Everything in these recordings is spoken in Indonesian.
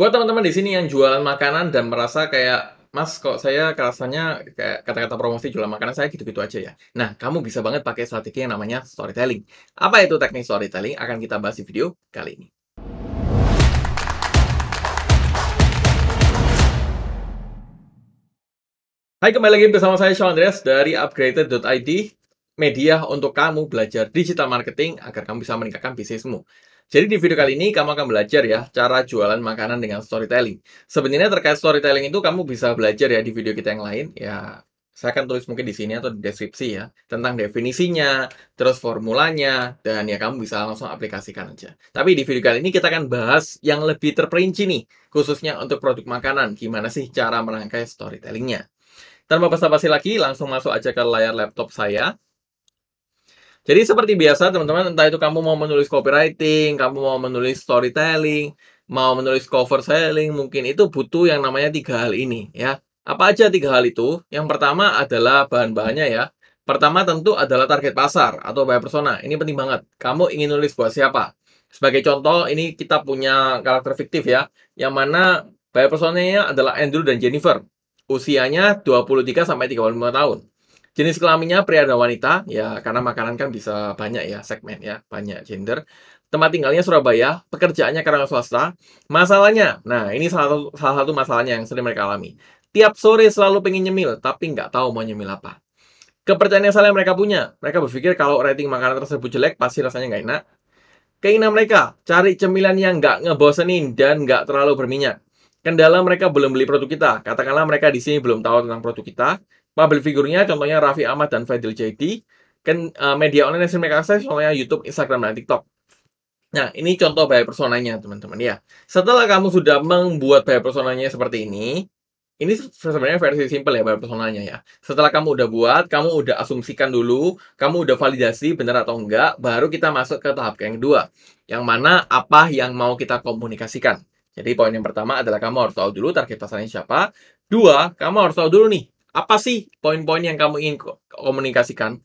Buat teman-teman di sini yang jualan makanan dan merasa kayak Mas, kok saya rasanya kayak kata-kata promosi jualan makanan saya gitu-gitu aja ya. Nah, kamu bisa banget pakai strategi yang namanya storytelling. Apa itu teknik storytelling? Akan kita bahas di video kali ini. Hai, kembali lagi bersama saya Sean Andreas dari upgraded.id media untuk kamu belajar digital marketing agar kamu bisa meningkatkan bisnismu. Jadi di video kali ini kamu akan belajar ya cara jualan makanan dengan storytelling. Sebenarnya terkait storytelling itu kamu bisa belajar ya di video kita yang lain ya. Saya akan tulis mungkin di sini atau di deskripsi ya tentang definisinya, terus formulanya dan ya kamu bisa langsung aplikasikan aja. Tapi di video kali ini kita akan bahas yang lebih terperinci nih khususnya untuk produk makanan gimana sih cara merangkai storytellingnya. Tanpa basa-basi lagi langsung masuk aja ke layar laptop saya jadi seperti biasa teman-teman, entah itu kamu mau menulis copywriting, kamu mau menulis storytelling, mau menulis cover selling, mungkin itu butuh yang namanya tiga hal ini ya. Apa aja tiga hal itu? Yang pertama adalah bahan-bahannya ya. Pertama tentu adalah target pasar atau buyer persona. Ini penting banget. Kamu ingin nulis buat siapa? Sebagai contoh, ini kita punya karakter fiktif ya, yang mana buyer personanya adalah Andrew dan Jennifer. Usianya 23 sampai 35 tahun jenis kelaminnya pria dan wanita ya karena makanan kan bisa banyak ya segmen ya banyak gender tempat tinggalnya Surabaya pekerjaannya karyawan swasta masalahnya nah ini salah satu salah satu masalahnya yang sering mereka alami tiap sore selalu pengen nyemil tapi nggak tahu mau nyemil apa kepercayaan yang salah yang mereka punya mereka berpikir kalau rating makanan tersebut jelek pasti rasanya nggak enak keinginan mereka cari cemilan yang nggak ngebosenin dan nggak terlalu berminyak kendala mereka belum beli produk kita. Katakanlah mereka di sini belum tahu tentang produk kita, Public figurnya contohnya Raffi Ahmad dan Fadil Jaidi. Kan uh, media online yang sering akses contohnya YouTube, Instagram, dan TikTok. Nah, ini contoh bayar personanya, teman-teman ya. Setelah kamu sudah membuat bayar personanya seperti ini, ini sebenarnya versi simple ya bayar personanya ya. Setelah kamu udah buat, kamu udah asumsikan dulu, kamu udah validasi benar atau enggak, baru kita masuk ke tahap yang kedua. Yang mana apa yang mau kita komunikasikan. Jadi poin yang pertama adalah kamu harus tahu dulu target pasarnya siapa. Dua, kamu harus tahu dulu nih apa sih poin-poin yang kamu ingin komunikasikan?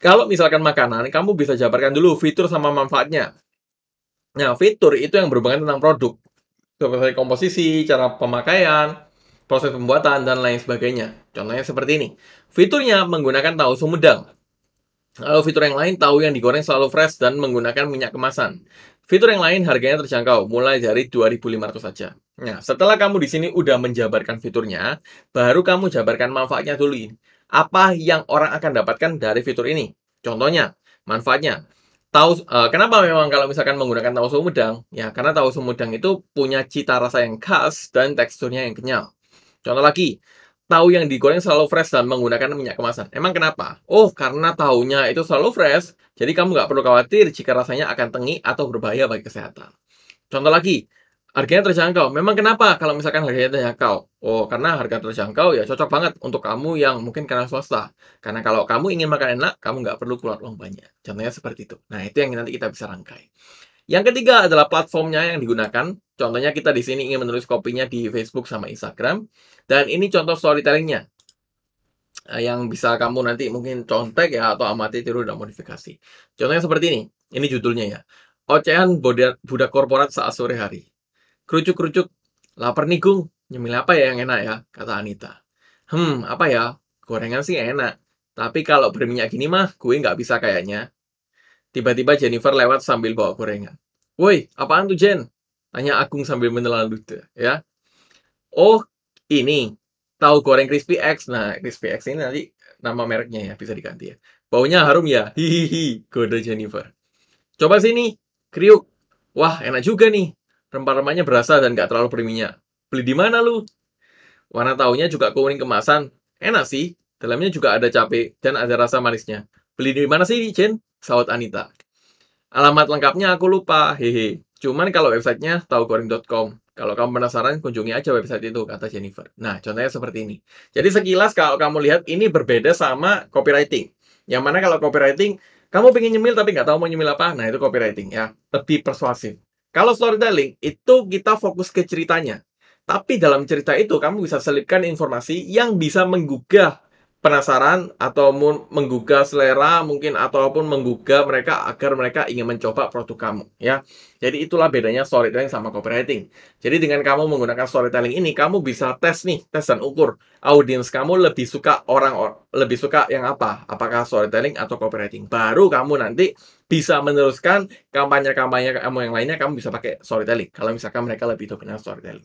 Kalau misalkan makanan, kamu bisa jabarkan dulu fitur sama manfaatnya. Nah, fitur itu yang berhubungan tentang produk. Seperti komposisi, cara pemakaian, proses pembuatan, dan lain sebagainya. Contohnya seperti ini. Fiturnya menggunakan tahu sumedang. Lalu eh, fitur yang lain, tahu yang digoreng selalu fresh dan menggunakan minyak kemasan. Fitur yang lain harganya terjangkau, mulai dari 2.500 saja. Nah, setelah kamu di sini udah menjabarkan fiturnya, baru kamu jabarkan manfaatnya dulu. Apa yang orang akan dapatkan dari fitur ini? Contohnya, manfaatnya. Tahu uh, kenapa memang kalau misalkan menggunakan tahu sumedang? Ya, karena tahu sumedang itu punya cita rasa yang khas dan teksturnya yang kenyal. Contoh lagi, tahu yang digoreng selalu fresh dan menggunakan minyak kemasan. Emang kenapa? Oh, karena tahunya itu selalu fresh, jadi kamu nggak perlu khawatir jika rasanya akan tengi atau berbahaya bagi kesehatan. Contoh lagi, harganya terjangkau. Memang kenapa kalau misalkan harganya terjangkau? Oh, karena harga terjangkau ya cocok banget untuk kamu yang mungkin karena swasta. Karena kalau kamu ingin makan enak, kamu nggak perlu keluar uang banyak. Contohnya seperti itu. Nah, itu yang nanti kita bisa rangkai. Yang ketiga adalah platformnya yang digunakan Contohnya kita di sini ingin menulis kopinya di Facebook sama Instagram. Dan ini contoh storytellingnya. Eh, yang bisa kamu nanti mungkin contek ya atau amati tiru dan modifikasi. Contohnya seperti ini. Ini judulnya ya. Ocehan budak, budak korporat saat sore hari. Kerucuk-kerucuk. Lapar nih gung. Nyemil apa ya yang enak ya? Kata Anita. Hmm, apa ya? Gorengan sih enak. Tapi kalau berminyak gini mah, gue nggak bisa kayaknya. Tiba-tiba Jennifer lewat sambil bawa gorengan. Woi, apaan tuh Jen? Hanya Agung sambil menelan ludah ya. Oh, ini tahu goreng crispy X. Nah, crispy X ini nanti nama mereknya ya, bisa diganti ya. Baunya harum ya. Hihihi, goda Jennifer. Coba sini, kriuk. Wah, enak juga nih. Rempah-rempahnya berasa dan gak terlalu berminyak. Beli di mana lu? Warna tahunya juga kuning kemasan. Enak sih. Dalamnya juga ada cabai dan ada rasa manisnya. Beli di mana sih, Jen? Sawat Anita. Alamat lengkapnya aku lupa. Hehe. Cuman kalau websitenya taugoring.com. Kalau kamu penasaran, kunjungi aja website itu, kata Jennifer. Nah, contohnya seperti ini. Jadi sekilas kalau kamu lihat, ini berbeda sama copywriting. Yang mana kalau copywriting, kamu pengen nyemil tapi nggak tahu mau nyemil apa, nah itu copywriting ya. Lebih persuasif. Kalau storytelling, itu kita fokus ke ceritanya. Tapi dalam cerita itu, kamu bisa selipkan informasi yang bisa menggugah penasaran atau menggugah selera mungkin ataupun menggugah mereka agar mereka ingin mencoba produk kamu ya. Jadi itulah bedanya storytelling sama copywriting. Jadi dengan kamu menggunakan storytelling ini kamu bisa tes nih, tes dan ukur audiens kamu lebih suka orang lebih suka yang apa? Apakah storytelling atau copywriting? Baru kamu nanti bisa meneruskan kampanye-kampanye kamu yang lainnya kamu bisa pakai storytelling kalau misalkan mereka lebih dominan storytelling.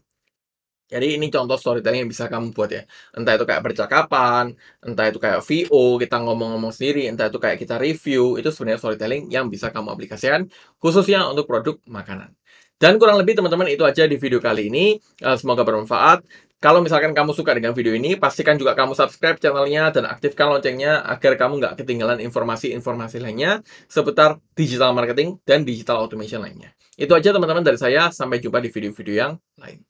Jadi ini contoh storytelling yang bisa kamu buat ya. Entah itu kayak percakapan, entah itu kayak VO, kita ngomong-ngomong sendiri, entah itu kayak kita review, itu sebenarnya storytelling yang bisa kamu aplikasikan khususnya untuk produk makanan. Dan kurang lebih teman-teman itu aja di video kali ini. Eh, semoga bermanfaat. Kalau misalkan kamu suka dengan video ini, pastikan juga kamu subscribe channelnya dan aktifkan loncengnya agar kamu nggak ketinggalan informasi-informasi lainnya seputar digital marketing dan digital automation lainnya. Itu aja teman-teman dari saya, sampai jumpa di video-video yang lain.